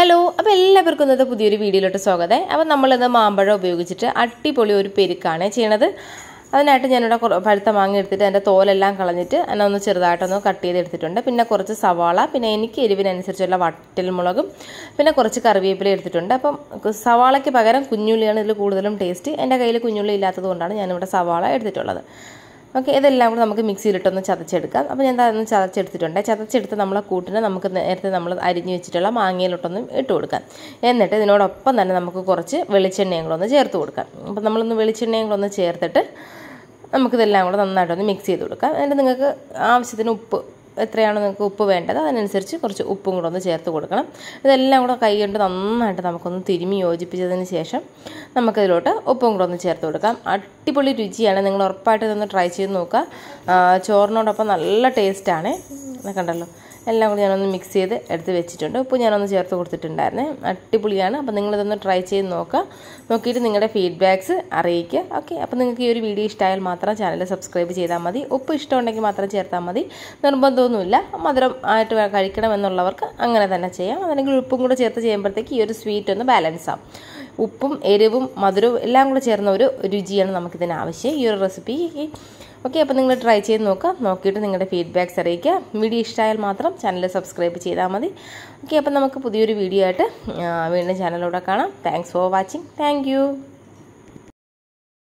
hello അപ്പോൾ എല്ലാവർക്കും ഇന്നത്തെ പുതിയൊരു വീഡിയോയിലോട്ട് സ്വാഗതം അപ്പോൾ നമ്മളിന്ന് മാമ്പഴം ഉപയോഗിച്ചിട്ട് അടിപൊളി ഒരു പെരുക്കാണ് ചെയ്യണത് അതിനായിട്ട് ഞാനിവിടെ പഴുത്ത മാങ്ങ എടുത്തിട്ട് അതിൻ്റെ തോലെല്ലാം കളഞ്ഞിട്ട് അതിനെ ഒന്ന് ചെറുതായിട്ടൊന്ന് കട്ട് ചെയ്തെടുത്തിട്ടുണ്ട് പിന്നെ കുറച്ച് സവാള പിന്നെ എനിക്ക് എരിവിനനുസരിച്ചുള്ള വട്ടൽമുളകും പിന്നെ കുറച്ച് കറിവേപ്പില എടുത്തിട്ടുണ്ട് അപ്പം സവാളയ്ക്ക് പകരം കുഞ്ഞുള്ളിയാണ് ഇതിൽ കൂടുതലും ടേസ്റ്റ് എൻ്റെ കയ്യിൽ കുഞ്ഞുള്ളി ഇല്ലാത്തത് കൊണ്ടാണ് ഞാനിവിടെ സവാള എടുത്തിട്ടുള്ളത് ഓക്കെ ഇതെല്ലാം കൂടെ നമുക്ക് മിക്സിയിലിട്ടൊന്ന് ചതച്ചെടുക്കാം അപ്പോൾ ഞാൻ അതൊന്ന് ചതച്ചെടുത്തിട്ടുണ്ട് ചതച്ചെടുത്ത് നമ്മളെ കൂട്ടിന് നമുക്ക് നേരത്തെ നമ്മൾ അരിഞ്ഞ് വെച്ചിട്ടുള്ള മാങ്ങയിലോട്ടൊന്നും ഇട്ട് കൊടുക്കാം എന്നിട്ട് ഇതിനോടൊപ്പം തന്നെ നമുക്ക് കുറച്ച് വെളിച്ചെണ്ണയും കൂടെ ഒന്ന് ചേർത്ത് കൊടുക്കാം അപ്പോൾ നമ്മളൊന്ന് വെളിച്ചെണ്ണയും കൂടെ ഒന്ന് ചേർത്തിട്ട് നമുക്കിതെല്ലാം കൂടെ നന്നായിട്ടൊന്ന് മിക്സ് ചെയ്ത് കൊടുക്കാം എന്നിട്ട് നിങ്ങൾക്ക് ആവശ്യത്തിന് ഉപ്പ് എത്രയാണോ നിങ്ങൾക്ക് ഉപ്പ് വേണ്ടത് അതിനനുസരിച്ച് കുറച്ച് ഉപ്പും കൂടെ ഒന്ന് ചേർത്ത് കൊടുക്കണം ഇതെല്ലാം കൂടെ കൈ കൊണ്ട് നന്നായിട്ട് നമുക്കൊന്ന് തിരുമി യോജിപ്പിച്ചതിന് ശേഷം നമുക്കിതിലോട്ട് ഉപ്പും കൂടെ ഒന്ന് ചേർത്ത് കൊടുക്കാം അടിപൊളി രുചിയാണ് നിങ്ങൾ ഉറപ്പായിട്ട് ഇതൊന്ന് ട്രൈ ചെയ്ത് നോക്കുക ചോറിനോടൊപ്പം നല്ല ടേസ്റ്റാണ് കണ്ടല്ലോ എല്ലാം കൂടി ഞാനൊന്ന് മിക്സ് ചെയ്ത് എടുത്ത് വെച്ചിട്ടുണ്ട് ഉപ്പ് ഞാനൊന്ന് ചേർത്ത് കൊടുത്തിട്ടുണ്ടായിരുന്നേ അടിപൊളിയാണ് അപ്പോൾ നിങ്ങളിതൊന്ന് ട്രൈ ചെയ്ത് നോക്കുക നോക്കിയിട്ട് നിങ്ങളുടെ ഫീഡ്ബാക്ക്സ് അറിയിക്കുക ഓക്കെ അപ്പോൾ നിങ്ങൾക്ക് ഈ ഒരു വീഡിയോ ഇഷ്ടമായാൽ മാത്രം ചാനൽ സബ്സ്ക്രൈബ് ചെയ്താൽ മതി ഉപ്പ് ഇഷ്ടമുണ്ടെങ്കിൽ മാത്രം ചേർത്താൽ മതി നിർബന്ധം നിർബന്ധമൊന്നുമില്ല മധുരം ആയിട്ട് കഴിക്കണം എന്നുള്ളവർക്ക് അങ്ങനെ തന്നെ ചെയ്യാം അതല്ലെങ്കിൽ ഉപ്പും കൂടെ ചേർത്ത് ചെയ്യുമ്പോഴത്തേക്ക് ഈ ഒരു സ്വീറ്റ് ഒന്ന് ബാലൻസ് ആവും ഉപ്പും എരിവും മധുരവും എല്ലാം കൂടെ ചേർന്ന ഒരു രുചിയാണ് നമുക്കിതിന് ആവശ്യം ഈ ഒരു റെസിപ്പി ഓക്കെ അപ്പോൾ നിങ്ങൾ ട്രൈ ചെയ്ത് നോക്കുക നോക്കിയിട്ട് നിങ്ങളുടെ ഫീഡ്ബാക്ക്സ് അറിയിക്കുക വീഡിയോ ഇഷ്ടമായാൽ മാത്രം ചാനൽ സബ്സ്ക്രൈബ് ചെയ്താൽ മതി ഓക്കെ അപ്പോൾ നമുക്ക് പുതിയൊരു വീഡിയോ ആയിട്ട് വീണ്ടും ചാനലിലൂടെ കാണാം താങ്ക്സ് ഫോർ വാച്ചിങ് താങ്ക്